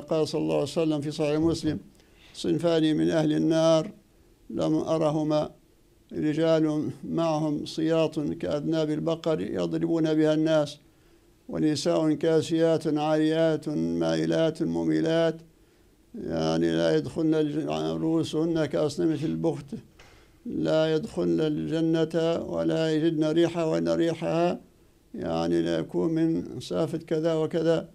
قال صلى الله عليه وسلم في صحيح مسلم صنفان من أهل النار لم أرهما رجال معهم صياط كأذناب البقر يضربون بها الناس ونساء كاسيات عاريات مائلات مميلات يعني لا يدخلن رؤوسهن كأصنمة البخت لا يدخلن الجنة ولا يجدن ريحها وإن ريحها يعني لا يكون من سافة كذا وكذا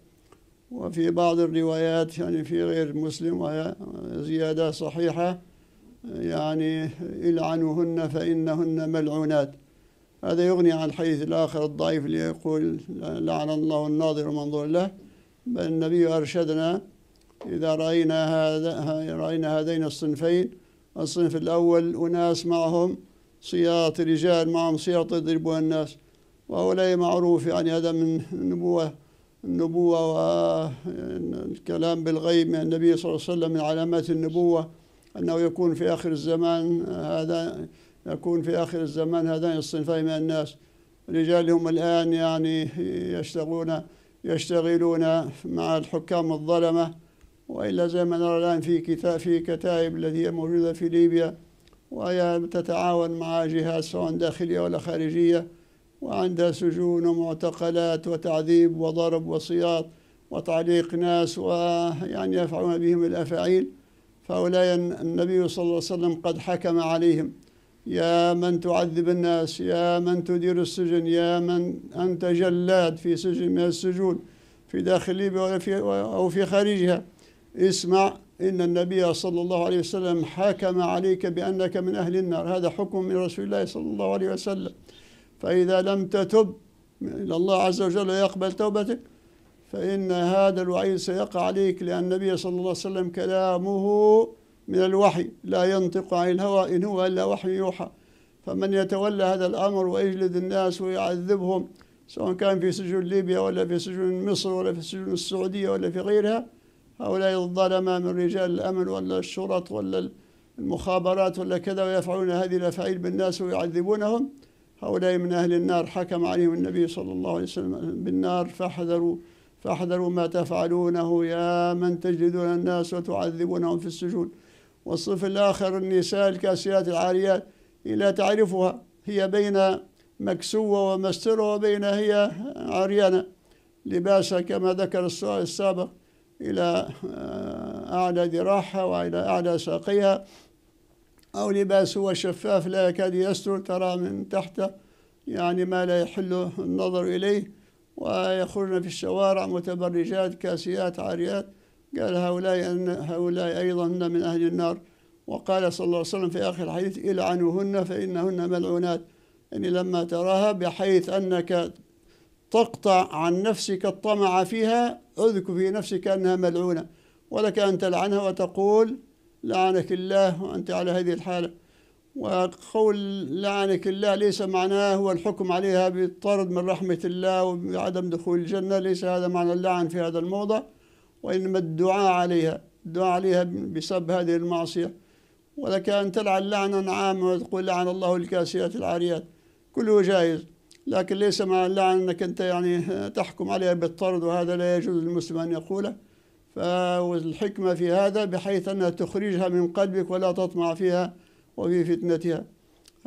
وفي بعض الروايات يعني في غير مسلم وهي زيادة صحيحة يعني إلعنوهن فإنهن ملعونات هذا يغني عن الحديث الآخر الضعيف اللي يقول لعن الله الناظر منظور له بل النبي أرشدنا إذا رأينا هذا رأينا هذين الصنفين الصنف الأول أناس معهم صياط رجال معهم صياط يضربها الناس وهؤلاء معروف يعني هذا من نبوة النبوة والكلام بالغيب من النبي صلى الله عليه وسلم من علامات النبوة أنه يكون في آخر الزمان هذا يكون في آخر الزمان هذان الصنفان من الناس رجال هم الآن يعني يشتغلون يشتغلون مع الحكام الظلمة وإلا زي ما نرى الآن في كتاب في كتائب التي هي موجودة في ليبيا وهي تتعاون مع جهات سواء داخلية ولا خارجية وعندها سجون ومعتقلات وتعذيب وضرب وسياط وتعليق ناس ويعني يفعلون بهم الأفاعيل فهؤلاء النبي صلى الله عليه وسلم قد حكم عليهم يا من تعذب الناس يا من تدير السجن يا من أنت جلاد في سجن من السجون في داخل ليبيا أو في خارجها اسمع إن النبي صلى الله عليه وسلم حكم عليك بأنك من أهل النار هذا حكم من رسول الله صلى الله عليه وسلم فإذا لم تتب إلى الله عز وجل ويقبل توبتك فإن هذا الوعيد سيقع عليك لأن النبي صلى الله عليه وسلم كلامه من الوحي لا ينطق عن الهوى إن هو إلا وحي يوحى فمن يتولى هذا الأمر ويجلد الناس ويعذبهم سواء كان في سجون ليبيا ولا في سجون مصر ولا في سجون السعودية ولا في غيرها هؤلاء الظلمة من رجال الأمن ولا الشرط ولا المخابرات ولا كذا ويفعلون هذه الأفعال بالناس ويعذبونهم هؤلاء من أهل النار حكم عليهم النبي صلى الله عليه وسلم بالنار فاحذروا فاحذروا ما تفعلونه يا من تجلدون الناس وتعذبونهم في السجون والصف الآخر النساء الكاسيات العاريات لا تعرفها هي بين مكسوة ومسترة وبين هي عريانة لباسها كما ذكر السؤال السابق إلى آه، أعلى ذراعها وإلى أعلى ساقيها أو لباس هو شفاف لا يكاد يستر ترى من تحت يعني ما لا يحل النظر إليه ويخرجن في الشوارع متبرجات كاسيات عاريات قال هؤلاء أن هؤلاء أيضا هن من أهل النار وقال صلى الله عليه وسلم في آخر الحديث إلعنوهن فإنهن ملعونات يعني لما تراها بحيث أنك تقطع عن نفسك الطمع فيها أذك في نفسك أنها ملعونة ولك أن تلعنها وتقول لعنك الله وأنت على هذه الحالة وقول لعنك الله ليس معناه هو الحكم عليها بالطرد من رحمة الله وعدم دخول الجنة ليس هذا معنى اللعن في هذا الموضع وإنما الدعاء عليها الدعاء عليها بسبب هذه المعصية ولك أن تلعن لعنا عاما وتقول لعن الله الكاسيات العاريات كله جائز لكن ليس مع اللعن أنك أنت يعني تحكم عليها بالطرد وهذا لا يجوز للمسلم أن يقوله فالحكمة في هذا بحيث أنها تخرجها من قلبك ولا تطمع فيها وفي فتنتها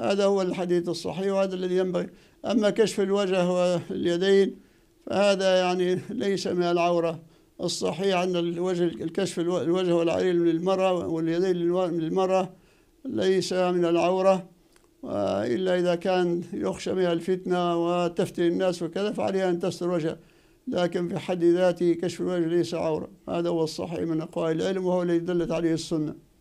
هذا هو الحديث الصحيح وهذا الذي ينبغي أما كشف الوجه واليدين فهذا يعني ليس من العورة الصحيح أن الوجه الكشف الوجه والعين للمرأة واليدين للمرأة ليس من العورة إلا إذا كان يخشى منها الفتنة وتفتن الناس وكذا فعليها أن تستر وجهها لكن في حد ذاته كشف الوجه ليس عورة هذا هو الصحيح من أقوال العلم وهو الذي دلت عليه السنة